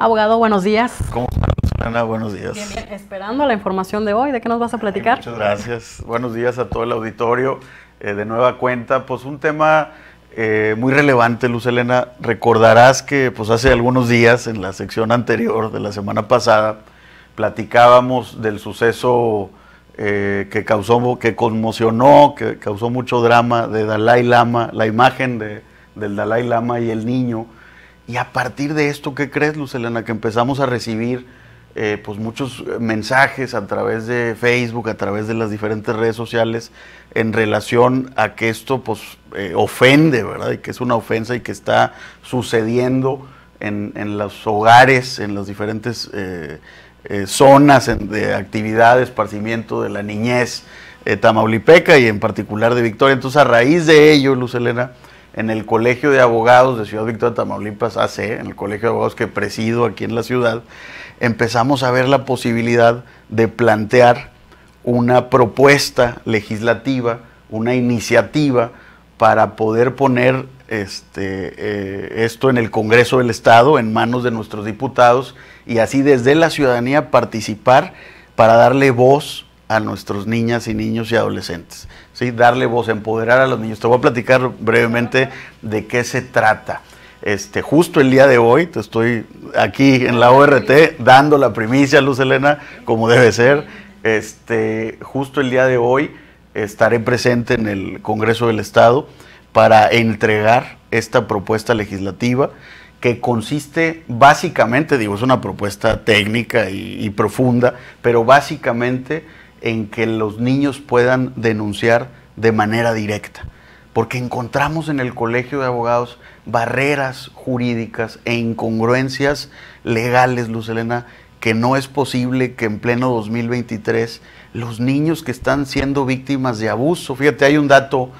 Abogado, buenos días. ¿Cómo Buenos días. Bien, bien. Esperando la información de hoy, ¿de qué nos vas a platicar? muchas gracias. Buenos días a todo el auditorio. Eh, de nueva cuenta, pues un tema eh, muy relevante, Luz Elena. Recordarás que pues hace algunos días, en la sección anterior de la semana pasada, platicábamos del suceso eh, que causó, que conmocionó, que causó mucho drama de Dalai Lama, la imagen de, del Dalai Lama y el niño. Y a partir de esto, ¿qué crees, Luz Que empezamos a recibir eh, pues muchos mensajes a través de Facebook, a través de las diferentes redes sociales, en relación a que esto pues, eh, ofende, ¿verdad? Y que es una ofensa y que está sucediendo en, los hogares, en las diferentes eh, zonas de actividad, de esparcimiento de la niñez eh, tamaulipeca y en particular de Victoria. Entonces, a raíz de ello, Luz Elena, en el Colegio de Abogados de Ciudad Victoria, Tamaulipas, AC, en el Colegio de Abogados que presido aquí en la ciudad, empezamos a ver la posibilidad de plantear una propuesta legislativa, una iniciativa para poder poner este, eh, esto en el Congreso del Estado, en manos de nuestros diputados, y así desde la ciudadanía participar para darle voz a nuestros niñas y niños y adolescentes. ¿sí? Darle voz, empoderar a los niños. Te voy a platicar brevemente de qué se trata. Este, justo el día de hoy, te estoy aquí en la ORT dando la primicia, Luz Elena, como debe ser. Este, justo el día de hoy estaré presente en el Congreso del Estado para entregar esta propuesta legislativa que consiste básicamente, digo, es una propuesta técnica y, profunda, pero básicamente en que los niños puedan denunciar de manera directa porque encontramos en el Colegio de Abogados barreras jurídicas e incongruencias legales, Luz Elena, que no es posible que en pleno 2023 los niños que están siendo víctimas de abuso, fíjate, hay un dato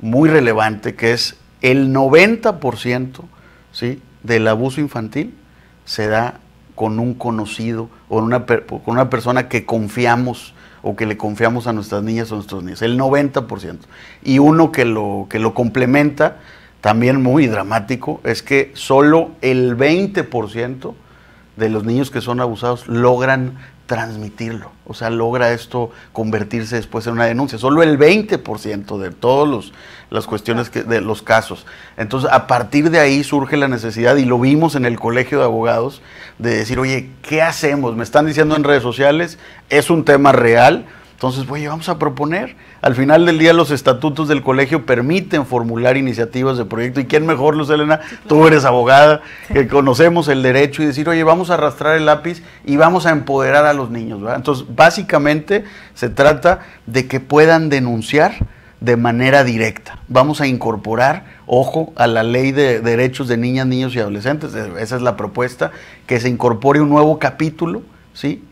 muy relevante, que es el 90% ¿sí? del abuso infantil se da con un conocido o una con una persona que confiamos o que le confiamos a nuestras niñas o a nuestros niños, el 90%. Y uno que lo, que lo complementa, también muy dramático, es que solo el 20% de los niños que son abusados logran transmitirlo. O sea, logra esto convertirse después en una denuncia. Solo el 20% de todos los, las cuestiones que, de los casos. Entonces, a partir de ahí surge la necesidad, y lo vimos en el Colegio de Abogados, de decir, oye, ¿qué hacemos? Me están diciendo en redes sociales, es un tema real entonces, oye, vamos a proponer. Al final del día, los estatutos del colegio permiten formular iniciativas de proyecto. ¿Y quién mejor, Luz Elena? Tú eres abogada, que conocemos el derecho y decir, oye, vamos a arrastrar el lápiz y vamos a empoderar a los niños. Entonces, básicamente se trata de que puedan denunciar de manera directa. Vamos a incorporar, ojo, a la ley de derechos de niñas, niños y adolescentes. Esa es la propuesta, que se incorpore un nuevo capítulo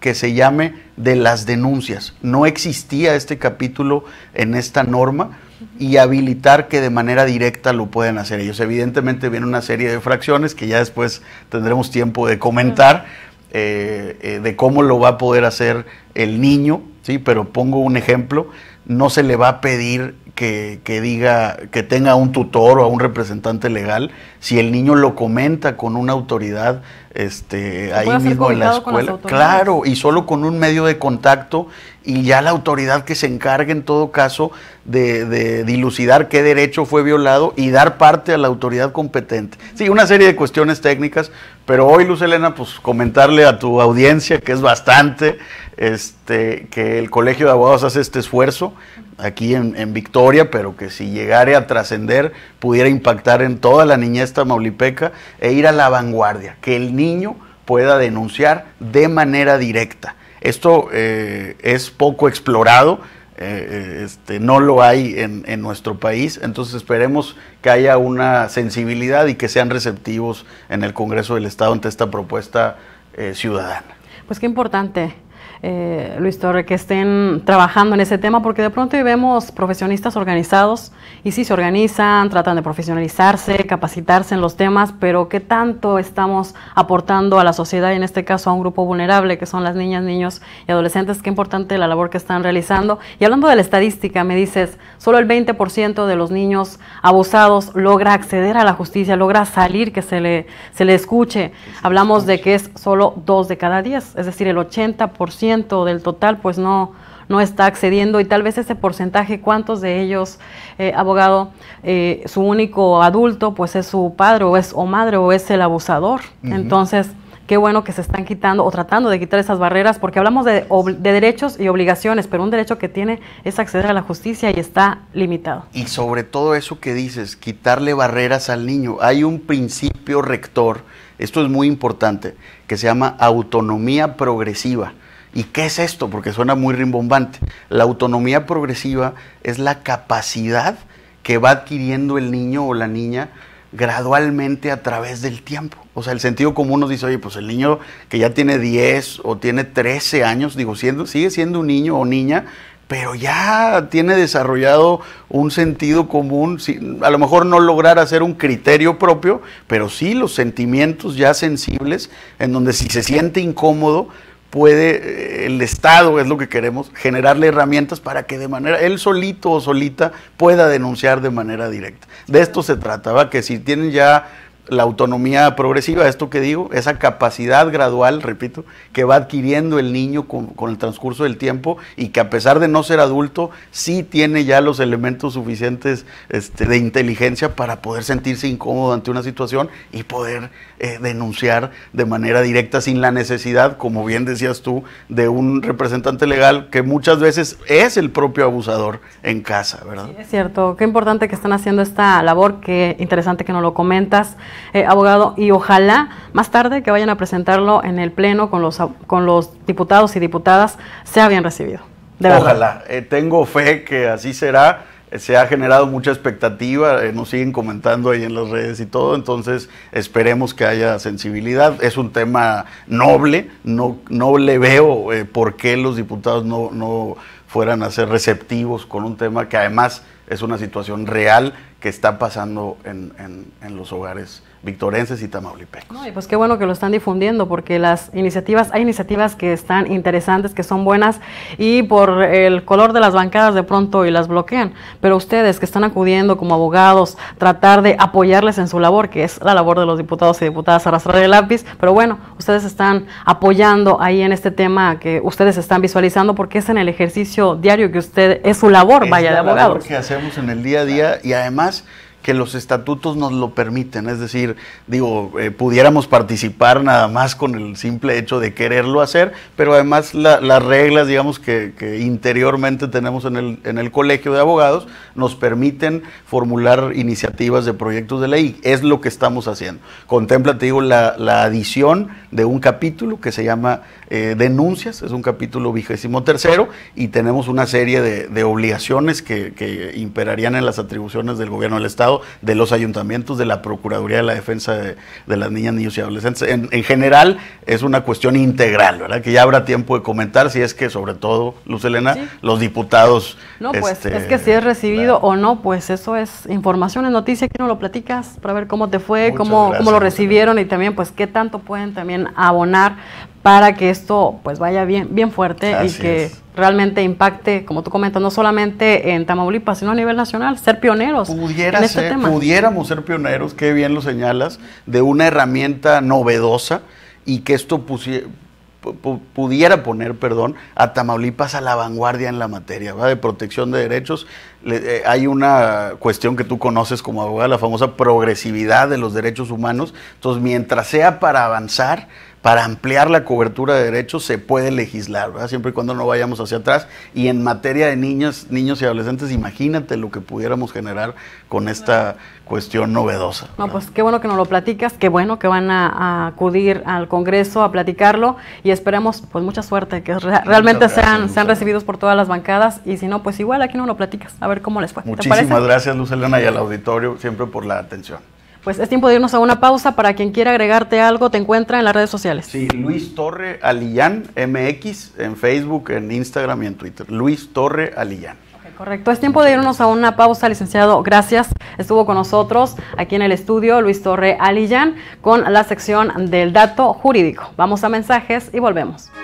que se llame de las denuncias. No existía este capítulo en esta norma y habilitar que de manera directa lo pueden hacer ellos. Evidentemente viene una serie de fracciones que ya después tendremos tiempo de comentar eh, eh, de cómo lo va a poder hacer el niño, ¿sí? pero pongo un ejemplo, no se le va a pedir que, que diga que tenga un tutor o a un representante legal, si el niño lo comenta con una autoridad este, ahí mismo en la escuela. Claro, y solo con un medio de contacto y ya la autoridad que se encargue en todo caso de, dilucidar qué derecho fue violado y dar parte a la autoridad competente. Sí, una serie de cuestiones técnicas, pero hoy, Luz Elena, pues comentarle a tu audiencia, que es bastante, este, que el Colegio de Abogados hace este esfuerzo aquí en, en Victoria, pero que si llegare a trascender, pudiera impactar en toda la niñez tamaulipeca e ir a la vanguardia, que el niño pueda denunciar de manera directa. Esto eh, es poco explorado, eh, eh, este, no lo hay en, en, nuestro país, entonces esperemos que haya una sensibilidad y que sean receptivos en el Congreso del Estado ante esta propuesta ciudadana. Pues qué importante eh, Luis Torre, que estén trabajando en ese tema, porque de pronto vemos profesionistas organizados y sí se organizan, tratan de profesionalizarse, capacitarse en los temas, pero ¿qué tanto estamos aportando a la sociedad y en este caso a un grupo vulnerable que son las niñas, niños y adolescentes? Qué importante la labor que están realizando. Y hablando de la estadística, me dices, solo el 20% de los niños abusados logra acceder a la justicia, logra salir, que se le, se le escuche. Hablamos de que es solo dos de cada diez, es decir, el 80% del total pues no, está accediendo y tal vez ese porcentaje, ¿cuántos de ellos, eh, abogado, eh, su único adulto pues es su padre o es o madre o es el abusador? Entonces, qué bueno que se están quitando o tratando de quitar esas barreras, porque hablamos de, derechos y obligaciones, pero un derecho que tiene es acceder a la justicia y está limitado. Y sobre todo eso que dices, quitarle barreras al niño. Hay un principio rector, esto es muy importante, que se llama autonomía progresiva. ¿Y qué es esto? Porque suena muy rimbombante. La autonomía progresiva es la capacidad que va adquiriendo el niño o la niña gradualmente a través del tiempo. O sea, el sentido común nos dice, oye, pues el niño que ya tiene 10 o tiene 13 años, digo, siendo, sigue siendo un niño o niña, pero ya tiene desarrollado un sentido común, a lo mejor no lograr hacer un criterio propio, pero sí los sentimientos ya sensibles, en donde si se siente incómodo, puede eh, el Estado, es lo que queremos, generarle herramientas para que de manera, él solito o solita pueda denunciar de manera directa. De esto se trataba, que si tienen ya la autonomía progresiva, esto que digo, esa capacidad gradual, repito, que va adquiriendo el niño con, el transcurso del tiempo y que a pesar de no ser adulto, sí tiene ya los elementos suficientes este, de inteligencia para poder sentirse incómodo ante una situación y poder eh, denunciar de manera directa sin la necesidad, como bien decías tú, de un representante legal que muchas veces es el propio abusador en casa, ¿verdad? Sí, es cierto, qué importante que están haciendo esta labor, qué interesante que nos lo comentas. Eh, abogado, y ojalá más tarde que vayan a presentarlo en el Pleno con los, con los diputados y diputadas sea bien recibido. De ojalá, eh, tengo fe que así será eh, se ha generado mucha expectativa, nos siguen comentando ahí en las redes y todo, entonces esperemos que haya sensibilidad. Es un tema noble, no, no le veo por qué los diputados no, no fueran a ser receptivos con un tema que además es una situación real que está pasando en, en, en los hogares victorenses y tamaulipecos. No, y pues qué bueno que lo están difundiendo porque las iniciativas, hay iniciativas que están interesantes, que son buenas y por el color de las bancadas de pronto y las bloquean, pero ustedes que están acudiendo como abogados, tratar de apoyarles en su labor, que es la labor de los diputados y diputadas a arrastrar el lápiz, pero bueno, ustedes están apoyando ahí en este tema que ustedes están visualizando porque es en el ejercicio diario que usted es su labor, vaya de abogados. Labor que hacemos en el día a día y además que los estatutos nos lo permiten. Es decir, digo, eh, pudiéramos participar nada más con el simple hecho de quererlo hacer, pero además las reglas, digamos, que, interiormente tenemos en el, en el, Colegio de Abogados, nos permiten formular iniciativas de proyectos de ley. Es lo que estamos haciendo. Contempla, te digo, la, adición de un capítulo que se llama eh, Denuncias, es un capítulo vigésimo tercero, y tenemos una serie de, obligaciones que imperarían en las atribuciones del gobierno del Estado de los ayuntamientos, de la Procuraduría de la Defensa de, las Niñas, Niños y Adolescentes. En, general es una cuestión integral, ¿verdad? Que ya habrá tiempo de comentar si es que sobre todo, Luz Elena, los diputados... No, pues es este, que si es recibido o no, pues eso es información, es noticia, que no lo platicas para ver cómo te fue, cómo, cómo lo recibieron y también pues qué tanto pueden también abonar para que esto pues vaya bien, bien fuerte y que realmente impacte, como tú comentas, no solamente en Tamaulipas, sino a nivel nacional, ser pioneros. en este tema. Pudiéramos ser pioneros, qué bien lo señalas, de una herramienta novedosa y que esto pudiera poner, perdón, a Tamaulipas a la vanguardia en la materia de protección de derechos. Eh, hay una cuestión que tú conoces como abogada, la famosa progresividad de los derechos humanos. Entonces, mientras sea para avanzar, para ampliar la cobertura de derechos se puede legislar, siempre y cuando no vayamos hacia atrás. Y en materia de niños, niños y adolescentes, imagínate lo que pudiéramos generar con esta cuestión novedosa. No, pues qué bueno que nos lo platicas, qué bueno que van a, acudir al Congreso a platicarlo y esperemos pues mucha suerte, que realmente sean, sean, recibidos por todas las bancadas y si no, pues igual aquí no lo platicas, a ver cómo les fue. Muchísimas gracias Luz Elena y al auditorio siempre por la atención. Pues es tiempo de irnos a una pausa. Para quien quiera agregarte algo, te encuentra en las redes sociales. Sí, Luis Torre Alillán MX en Facebook, en Instagram y en Twitter. Luis Torre Alillán. correcto, es tiempo de irnos a una pausa, licenciado. Gracias. Estuvo con nosotros aquí en el estudio Luis Torre Alillán con la sección del dato jurídico. Vamos a mensajes y volvemos.